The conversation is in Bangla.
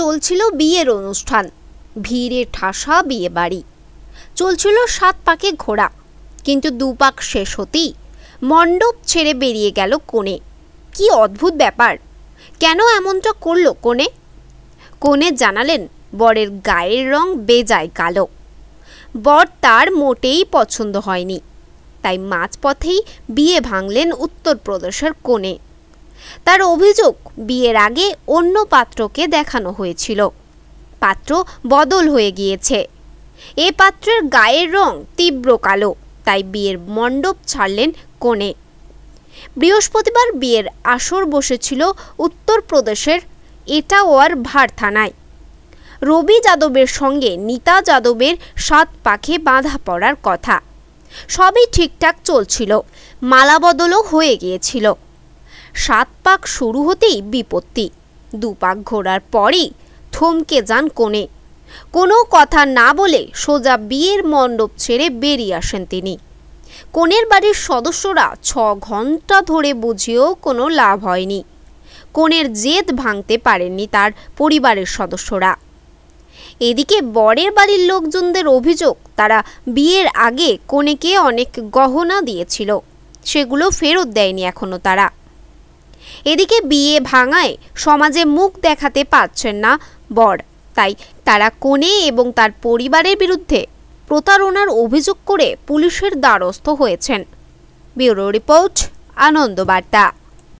চলছিল বিয়ের অনুষ্ঠান ভিড়ে ঠাসা বিয়ে বাড়ি চলছিল সাত পাকে ঘোড়া কিন্তু দুপাক শেষ হতেই মণ্ডপ ছেড়ে বেরিয়ে গেল কোণে কি অদ্ভুত ব্যাপার কেন এমনটা করলো কোণে কোণে জানালেন বরের গায়ের রং বেজায় কালো বর তার মোটেই পছন্দ হয়নি তাই মাঝপথেই বিয়ে ভাঙলেন উত্তরপ্রদেশের কোণে তার অভিযোগ বিয়ের আগে অন্য পাত্রকে দেখানো হয়েছিল পাত্র বদল হয়ে গিয়েছে এ পাত্রের গায়ের রং তীব্র কালো তাই বিয়ের মণ্ডপ ছাড়লেন কনে বৃহস্পতিবার বিয়ের আসর বসেছিল উত্তরপ্রদেশের এটাওয়ার ভার থানায় রবি যাদবের সঙ্গে নিতা যাদবের সাত পাখে বাঁধা পড়ার কথা সবই ঠিকঠাক চলছিল মালাবদলও হয়ে গিয়েছিল সাত পাক শুরু হতেই বিপত্তি দুপাক ঘোরার পরেই থমকে যান কোণে কোনো কথা না বলে সোজা বিয়ের মণ্ডপ ছেড়ে বেরিয়ে আসেন তিনি কোণের বাড়ির সদস্যরা ছ ঘন্টা ধরে বুঝিয়েও কোনো লাভ হয়নি কোণের জেদ ভাঙতে পারেননি তার পরিবারের সদস্যরা এদিকে বরের বাড়ির লোকজনদের অভিযোগ তারা বিয়ের আগে কোনেকে অনেক গহনা দিয়েছিল সেগুলো ফেরত দেয়নি এখনও তারা এদিকে বিয়ে ভাঙায় সমাজে মুখ দেখাতে পারছেন না বর তাই তারা কনে এবং তার পরিবারের বিরুদ্ধে প্রতারণার অভিযোগ করে পুলিশের দ্বারস্থ হয়েছেন ব্যুরো রিপোর্ট আনন্দবার্তা